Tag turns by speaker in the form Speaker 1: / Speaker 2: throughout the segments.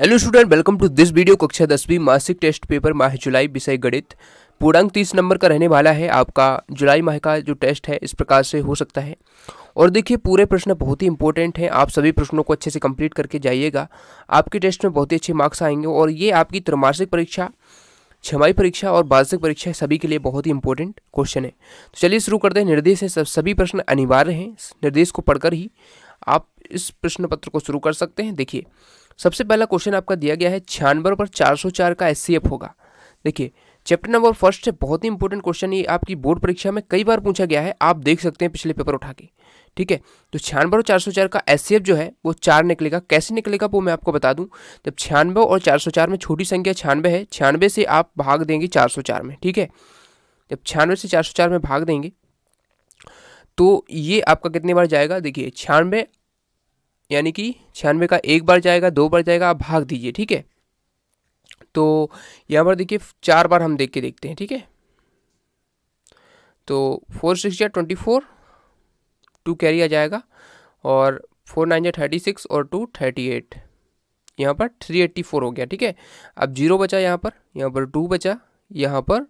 Speaker 1: hello student welcome to this video कक्षा दसवीं मासिक टेस्ट पेपर माह जुलाई विषय गणित पूर्णांक तीस नंबर का रहने वाला है आपका जुलाई माह का जो टेस्ट है इस प्रकार से हो सकता है और देखिए पूरे प्रश्न बहुत ही इंपॉर्टेंट हैं आप सभी प्रश्नों को अच्छे से कंप्लीट करके जाइएगा आपके टेस्ट में बहुत ही अच्छे मार्क्स आएंगे और ये आपकी त्रिमासिक परीक्षा छमाई परीक्षा और वार्षिक परीक्षा सभी के लिए बहुत ही इंपॉर्टेंट क्वेश्चन है तो चलिए शुरू करते हैं निर्देश है सभी प्रश्न अनिवार्य हैं निर्देश को पढ़कर ही आप इस प्रश्न पत्र को शुरू कर सकते हैं देखिए सबसे पहला क्वेश्चन आपका दिया गया है छियानवे पर 404 का एस होगा देखिए चैप्टर नंबर फर्स्ट से बहुत ही इंपॉर्टेंट क्वेश्चन ये आपकी बोर्ड परीक्षा में कई बार पूछा गया है आप देख सकते हैं पिछले पेपर उठा के ठीक है तो छियानवे और चार सौ चार का एस जो है वो चार निकलेगा कैसे निकलेगा वो मैं आपको बता दूं तब छियानवे और चार सौ चार में छोटी संख्या छियानवे है छियानवे से आप भाग देंगे चार सौ चार में ठीक है जब छियानवे से चार सौ चार में भाग देंगे तो ये आपका कितने बार जाएगा देखिए छियानवे यानी कि छियानवे का एक बार जाएगा दो बार जाएगा आप भाग दीजिए ठीक है तो यहाँ पर देखिए चार बार हम देख के देखते हैं ठीक है तो फोर सिक्स या ट्वेंटी फोर टू कैरी आ जाएगा और फोर नाइन या थर्टी सिक्स और टू थर्टी एट यहाँ पर थ्री एट्टी फोर हो गया ठीक है अब जीरो बचा यहाँ पर यहाँ पर टू बचा यहाँ पर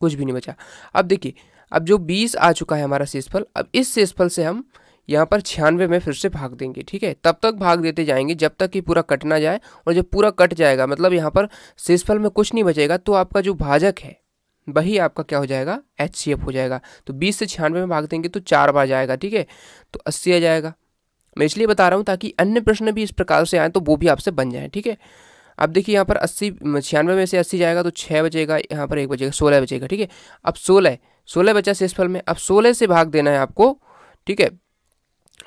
Speaker 1: कुछ भी नहीं बचा अब देखिए अब जो बीस आ चुका है हमारा शेषफल अब इस शेषफल से हम यहाँ पर छियानवे में फिर से भाग देंगे ठीक है तब तक भाग देते जाएंगे जब तक कि पूरा कट ना जाए और जब पूरा कट जाएगा मतलब यहाँ पर शेषफल में कुछ नहीं बचेगा तो आपका जो भाजक है वही आपका क्या हो जाएगा एच हो जाएगा तो बीस से छियानवे में भाग देंगे तो चार बार जाएगा ठीक है तो अस्सी आ जाएगा मैं इसलिए बता रहा हूँ ताकि अन्य प्रश्न भी इस प्रकार से आए तो वो भी आपसे बन जाए ठीक है अब देखिए यहाँ पर अस्सी छियानवे में से अस्सी जाएगा तो छः बजेगा यहाँ पर एक बजेगा सोलह बजेगा ठीक है अब सोलह सोलह बचा शेषफल में अब सोलह से भाग देना है आपको ठीक है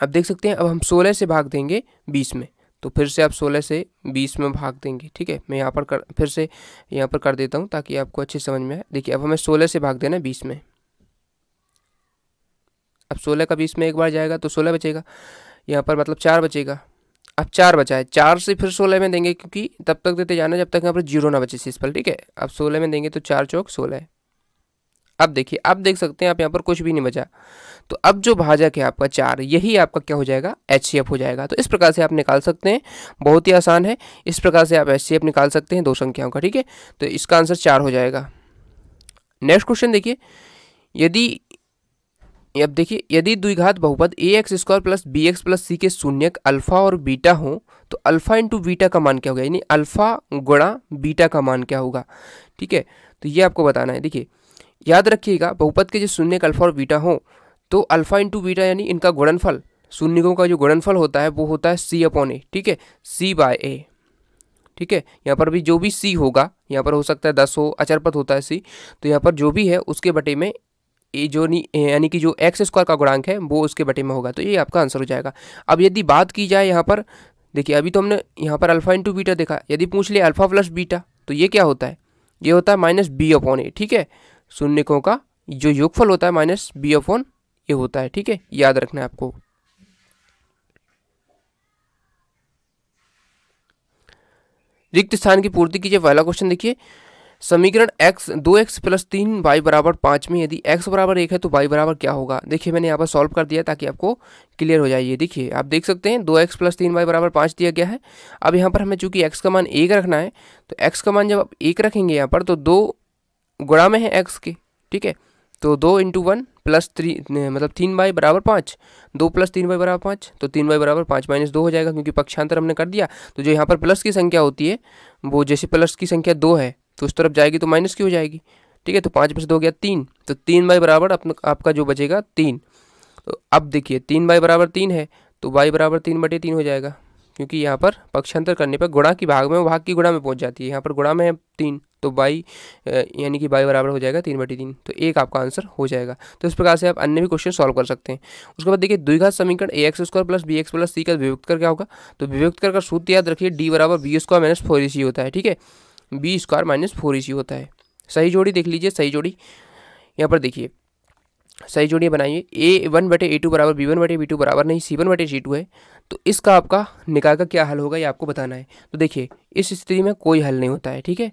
Speaker 1: अब देख सकते हैं अब हम सोलह से भाग देंगे बीस में तो फिर से आप सोलह से बीस में भाग देंगे ठीक है मैं यहाँ पर कर फिर से यहाँ पर कर देता हूँ ताकि आपको अच्छे समझ में आए देखिए अब हमें सोलह से भाग देना है बीस में अब सोलह का बीस में एक बार जाएगा तो सोलह बचेगा यहाँ पर मतलब चार बचेगा अब चार बचा है चार से फिर सोलह में देंगे क्योंकि तब तक देते जाना जब तक यहाँ पर जीरो ना बचे सिस ठीक है अब सोलह में देंगे तो चार चौक सोलह अब देखिए अब देख सकते हैं आप यहाँ पर कुछ भी नहीं बचा तो अब जो भाजक है आपका चार यही आपका क्या हो जाएगा एच हो जाएगा तो इस प्रकार से आप निकाल सकते हैं बहुत ही आसान है इस प्रकार से आप एच निकाल सकते हैं दो संख्याओं का ठीक है तो इसका आंसर चार हो जाएगा नेक्स्ट क्वेश्चन देखिए यदि अब देखिए यदि द्विघात बहुपद A X square plus B X plus C के शून्य अल्फा और बीटा हो तो अल्फा इंटू बीटा का मान क्या होगा यानी अल्फा गुणा बीटा का मान क्या होगा ठीक है तो ये आपको बताना है देखिए याद रखिएगा बहुपद के जो शून्य अल्फा और बीटा हो तो अल्फा इंटू बीटा यानी इनका गुणनफल शून्यों का जो गुणनफल होता है वो होता है सी अपॉन ए ठीक है सी बाय ए ठीक है यहाँ पर भी जो भी सी होगा यहाँ पर हो सकता है दस हो अचरपथ होता है सी तो यहाँ पर जो भी है उसके बटे में ये जो यानी कि जो एक्स स्क्वायर का गुणांक है वो उसके बटे में होगा तो ये आपका आंसर हो जाएगा अब यदि बात की जाए यहाँ पर देखिए अभी तो हमने यहाँ पर अल्फा इंटू बीटा देखा यदि पूछ लिया अल्फा प्लस बीटा तो ये क्या होता है ये होता है माइनस बी अपॉन ए ठीक है शून्यकों का जो योगफल होता है माइनस बी अपॉन ए होता है ठीक है याद रखना है आपको रिक्त स्थान की पूर्ति कीजिए पहला क्वेश्चन देखिए समीकरण x दो एक्स प्लस तीन वाई बराबर पाँच में यदि x बराबर एक है तो y बराबर क्या होगा देखिए मैंने यहाँ पर सॉल्व कर दिया ताकि आपको क्लियर हो जाइए देखिए आप देख सकते हैं दो एक्स प्लस तीन वाई बराबर पाँच दिया गया है अब यहाँ पर हमें चूंकि x का मान एक रखना है तो x का मान जब आप एक रखेंगे यहाँ पर तो दो गुणा में है एक्स के ठीक है तो दो इंटू वन प्लस थ्री मतलब तीन बाई बराबर पाँच दो प्लस तीन बाई बराबर पाँच तो तीन बाई बराबर पाँच माइनस दो हो जाएगा क्योंकि पक्षांतर हमने कर दिया तो जो यहाँ पर प्लस की संख्या होती है वो जैसे प्लस की संख्या दो है तो उस तरफ जाएगी तो माइनस की हो जाएगी ठीक है तो पाँच प्लस दो हो गया तीन तो तीन बाई बराबर अपन आपका जो बचेगा तीन तो अब देखिए तीन बाई बराबर तीन है तो बाई बराबर तीन बटे तीन हो जाएगा क्योंकि यहाँ पर पक्षांतर करने पर गुणा की भाग में भाग की गुणा में पहुँच जाती है यहाँ पर गुणा में है तीन तो बाई यानी कि बाई बराबर हो जाएगा तीन बटी तीन तो एक आपका आंसर हो जाएगा तो इस प्रकार से आप अन्य भी क्वेश्चन सॉल्व कर सकते हैं उसके बाद देखिए द्विघात समीकरण A X square plus B X plus C का विभक्त कर क्या होगा तो विभक्त कर सूत्र याद रखिए डी बराबर B square minus four E C होता है ठीक है B square minus four E C होता है सही जोड़ी देख लीजिए सही जोड़ी यहाँ पर देखिए सही जोड़िए बनाइए ए वन बटे ए टू बराबर बी वन बटे बी टू बराबर नहीं सी वन बटे सी टू है तो इसका आपका निकाय का क्या हल होगा ये आपको बताना है तो देखिए इस स्थिति में कोई हल नहीं होता है ठीक है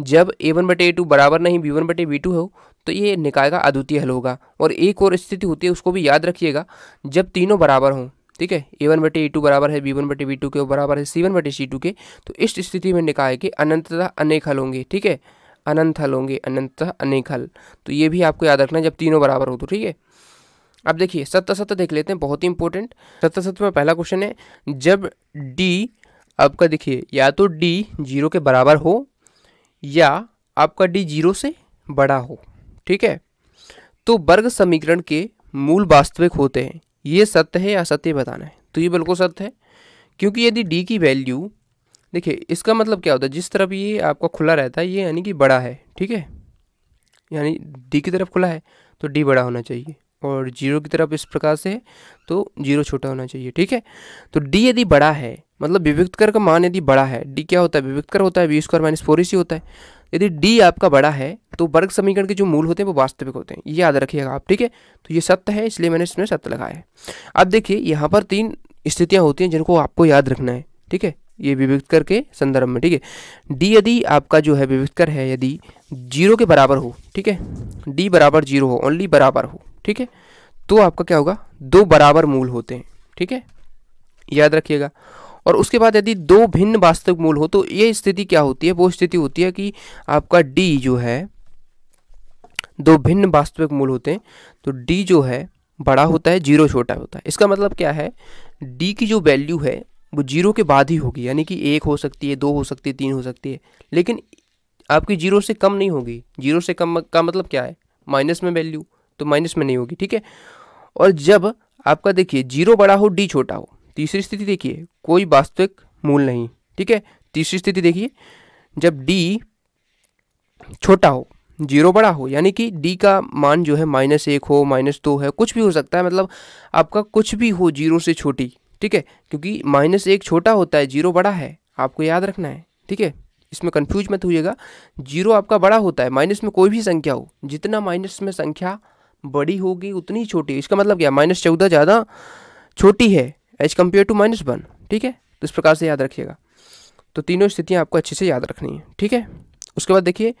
Speaker 1: जब ए वन बटे ए टू बराबर नहीं बी वन बटे बी टू हो तो ये निकाय का अद्वितीय हल होगा और एक और स्थिति होती है उसको भी याद रखिएगा जब तीनों बराबर हों ठीक है ए वन बटे ए टू बराबर है बी वन बटे बी टू के बराबर है सी वन बटे सी टू के तो इस स्थिति में निकाय के अनंतता अनेक हल होंगे ठीक है अनंत हल होंगे अनंतः अनेक हल तो ये भी आपको याद रखना है जब तीनों बराबर हो तो ठीक है अब देखिए सत्य सत्य देख लेते हैं बहुत ही इंपॉर्टेंट सत्य सत्य में पहला क्वेश्चन है जब डी आपका देखिए या तो डी जीरो के बराबर हो या आपका डी जीरो से बड़ा हो ठीक है तो वर्ग समीकरण के मूल वास्तविक होते हैं ये सत्य है या सत्य बताना है तो ये बिल्कुल सत्य है क्योंकि यदि डी की वैल्यू देखिए इसका मतलब क्या होता है जिस तरफ ये आपका खुला रहता है ये यानी कि बड़ा है ठीक है यानी डी की तरफ खुला है तो डी बड़ा होना चाहिए और जीरो की तरफ इस प्रकार से है तो जीरो छोटा होना चाहिए ठीक है तो डी यदि बड़ा है मतलब कर का मान यदि बड़ा है डी क्या होता है कर होता है बी स्क्वायर माइनस फोर इसी होता है यदि डी आपका बड़ा है तो वर्ग समीकरण के जो मूल होते हैं वो वास्तविक होते हैं ये याद रखिएगा आप ठीक है तो ये सत्य है इसलिए मैंने इसमें सत्य लगाया है अब देखिए यहाँ पर तीन स्थितियाँ होती हैं जिनको आपको याद रखना है ठीक है ये कर के संदर्भ में ठीक है डी यदि आपका जो है कर है यदि जीरो के बराबर हो ठीक है डी बराबर जीरो हो ओनली बराबर हो ठीक है तो आपका क्या होगा दो बराबर मूल होते हैं ठीक है याद रखिएगा और उसके बाद यदि दो भिन्न वास्तविक मूल हो तो ये स्थिति क्या होती है वो स्थिति होती है कि आपका डी जो है दो भिन्न वास्तविक मूल होते हैं तो डी जो है बड़ा होता है जीरो छोटा होता है इसका मतलब क्या है डी की जो वैल्यू है वो जीरो के बाद ही होगी यानी कि एक हो सकती है दो हो सकती है तीन हो सकती है लेकिन आपकी जीरो से कम नहीं होगी जीरो से कम का मतलब क्या है माइनस में वैल्यू तो माइनस में नहीं होगी ठीक है और जब आपका देखिए जीरो बड़ा हो डी छोटा हो तीसरी स्थिति देखिए कोई वास्तविक मूल नहीं ठीक है तीसरी स्थिति देखिए जब डी छोटा हो जीरो बड़ा हो यानी कि डी का मान जो है माइनस एक हो माइनस दो है कुछ भी हो सकता है मतलब आपका कुछ भी हो जीरो से छोटी ठीक है क्योंकि माइनस एक छोटा होता है जीरो बड़ा है आपको याद रखना है ठीक है इसमें कन्फ्यूज मत होइएगा जीरो आपका बड़ा होता है माइनस में कोई भी संख्या हो जितना माइनस में संख्या बड़ी होगी उतनी छोटी इसका मतलब क्या माइनस चौदह ज़्यादा छोटी है as compare to minus one ठीक है तो इस प्रकार से याद रखिएगा तो तीनों स्थितियाँ आपको अच्छे से याद रखनी है ठीक है उसके बाद देखिए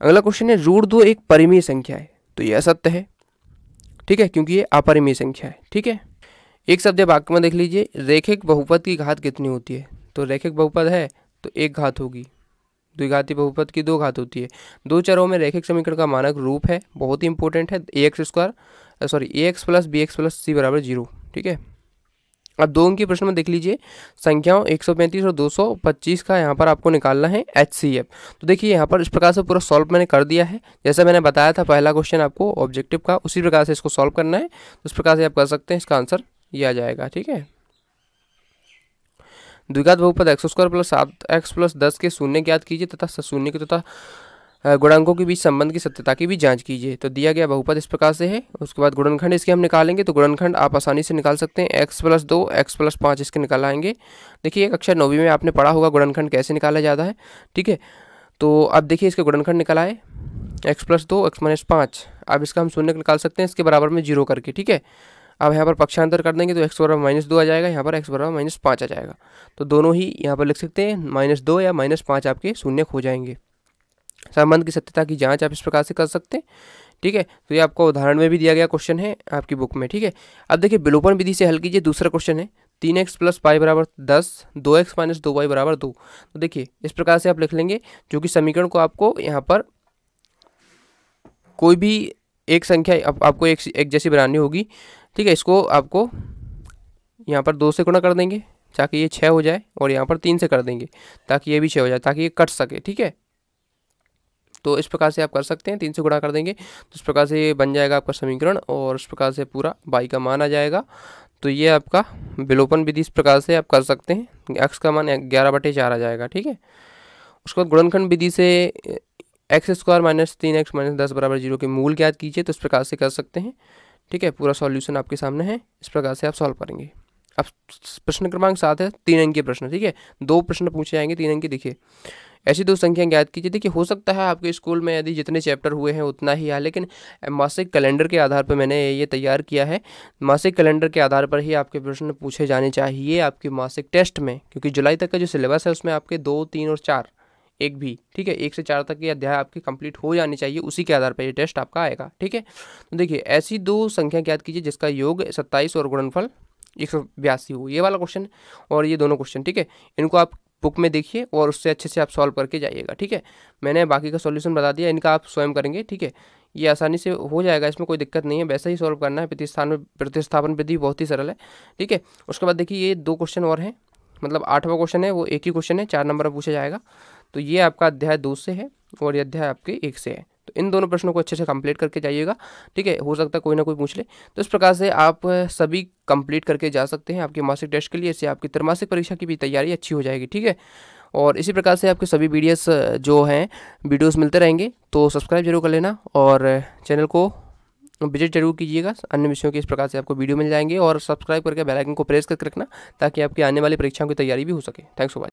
Speaker 1: अगला क्वेश्चन है रूट दो एक परिमीय संख्या है तो यह असत्य है ठीक है क्योंकि ये अपरिमीय संख्या है ठीक है एक शब्द वाक्य में देख लीजिए रेखिक बहुपद की घात कितनी होती है तो रेखिक बहुपद है तो एक घात होगी द्विघाती बहुपद की दो घात होती है दो चरों में रेखिक समीकरण का मानक रूप है बहुत ही इंपॉर्टेंट है A X square sorry A X plus B X plus C बराबर जीरो ठीक है अब दो अंक के प्रश्न में देख लीजिए संख्याओं 135 और 225 का यहाँ पर आपको निकालना है एच तो देखिए यहाँ पर इस प्रकार से पूरा सॉल्व मैंने कर दिया है जैसा मैंने बताया था पहला क्वेश्चन आपको ऑब्जेक्टिव का उसी प्रकार से इसको सॉल्व करना है तो इस प्रकार से आप कर सकते हैं इसका आंसर यह आ जाएगा ठीक है द्विघात बहुपद एक्स स्क्वायर प्लस सात एक्स प्लस दस के शून्य ज्ञात कीजिए तथा शून्य के तथा गुणांकों के बीच संबंध की सत्यता की भी जांच कीजिए तो दिया गया बहुपद इस प्रकार से है उसके बाद गुणनखंड इसके हम निकालेंगे तो गुणनखंड आप आसानी से निकाल सकते हैं एक्स प्लस दो एक्स प्लस पाँच इसके निकाल आएंगे देखिए कक्षा नौवीं में आपने पढ़ा होगा गुणनखंड कैसे निकाला जाता है ठीक है तो अब देखिए इसके गुणनखंड आए एक्स प्लस दो एक्स माइनस पाँच अब इसका हम शून्य निकाल सकते हैं इसके बराबर में जीरो करके ठीक है अब यहाँ पर पक्षांतर कर देंगे तो एक्स बराबर माइनस दो आ जाएगा यहाँ पर एक्स बराबर माइनस पाँच आ जाएगा तो दोनों ही यहाँ पर लिख सकते हैं माइनस दो या माइनस पाँच आपके शून्य हो जाएंगे संबंध की सत्यता की जांच आप इस प्रकार से कर सकते हैं ठीक है तो ये आपको उदाहरण में भी दिया गया क्वेश्चन है आपकी बुक में ठीक है अब देखिए विलोपन विधि से हल कीजिए दूसरा क्वेश्चन है तीन एक्स प्लस पाई बराबर दस दो एक्स माइनस दो वाई बराबर दो तो देखिए इस प्रकार से आप लिख लेंगे जो कि समीकरण को आपको यहाँ पर कोई भी एक संख्या आप, आपको एक, एक जैसी बनानी होगी ठीक है इसको आपको यहाँ पर दो से गुणा कर देंगे ताकि ये छः हो जाए और यहाँ पर तीन से कर देंगे ताकि ये भी छः हो जाए ताकि ये कट सके ठीक है तो इस प्रकार से आप कर सकते हैं तीन से गुणा कर देंगे तो इस प्रकार से ये बन जाएगा आपका समीकरण और इस प्रकार से पूरा बाई का मान आ जाएगा तो ये आपका विलोपन विधि इस प्रकार से आप कर सकते हैं एक्स का मान ग्यारह बटे चार आ जाएगा ठीक है उसके बाद गुणनखंड विधि से एक्स स्क्वायर माइनस तीन एक्स माइनस दस बराबर जीरो के मूल ज्ञात कीजिए तो इस प्रकार से कर सकते हैं ठीक है पूरा सॉल्यूशन आपके सामने है इस प्रकार से आप सॉल्व करेंगे अब प्रश्न क्रमांक सात है तीन अंक के प्रश्न ठीक है दो प्रश्न पूछे जाएंगे तीन अंक देखिए ऐसी दो संख्या ज्ञात कीजिए देखिए हो सकता है आपके स्कूल में यदि जितने चैप्टर हुए हैं उतना ही है लेकिन मासिक कैलेंडर के आधार पर मैंने ये तैयार किया है मासिक कैलेंडर के आधार पर ही आपके प्रश्न पूछे जाने चाहिए आपके मासिक टेस्ट में क्योंकि जुलाई तक का जो सिलेबस है उसमें आपके दो तीन और चार एक भी ठीक है एक से चार तक के अध्याय आपके कंप्लीट हो जाने चाहिए उसी के आधार पर ये टेस्ट आपका आएगा ठीक है तो देखिए ऐसी दो संख्या ज्ञात कीजिए जिसका योग सत्ताईस और गुणनफल एक सौ बयासी हो ये वाला क्वेश्चन और ये दोनों क्वेश्चन ठीक है इनको आप बुक में देखिए और उससे अच्छे से आप सॉल्व करके जाइएगा ठीक है मैंने बाकी का सॉल्यूशन बता दिया इनका आप स्वयं करेंगे ठीक है ये आसानी से हो जाएगा इसमें कोई दिक्कत नहीं है वैसा ही सॉल्व करना है प्रतिस्थान में प्रतिस्थापन विधि बहुत ही सरल है ठीक है उसके बाद देखिए ये दो क्वेश्चन और हैं मतलब आठवां क्वेश्चन है वो एक ही क्वेश्चन है चार नंबर में पूछा जाएगा तो ये आपका अध्याय दो से है और ये अध्याय आपके एक से है तो इन दोनों प्रश्नों को अच्छे से कंप्लीट करके जाइएगा ठीक है हो सकता है कोई ना कोई पूछ ले तो इस प्रकार से आप सभी कंप्लीट करके जा सकते हैं आपके मासिक टेस्ट के लिए इससे आपकी त्रमासिक परीक्षा की भी तैयारी अच्छी हो जाएगी ठीक है और इसी प्रकार से आपके सभी वीडियोस जो हैं वीडियोस मिलते रहेंगे तो सब्सक्राइब जरूर कर लेना और चैनल को विजिट जरूर कीजिएगा अन्य विषयों के इस प्रकार से आपको वीडियो मिल जाएंगे और सब्सक्राइब करके बेलाइकन को प्रेस करके रखना ताकि आपकी आने वाली परीक्षाओं की तैयारी भी हो सके थैंक्स फॉर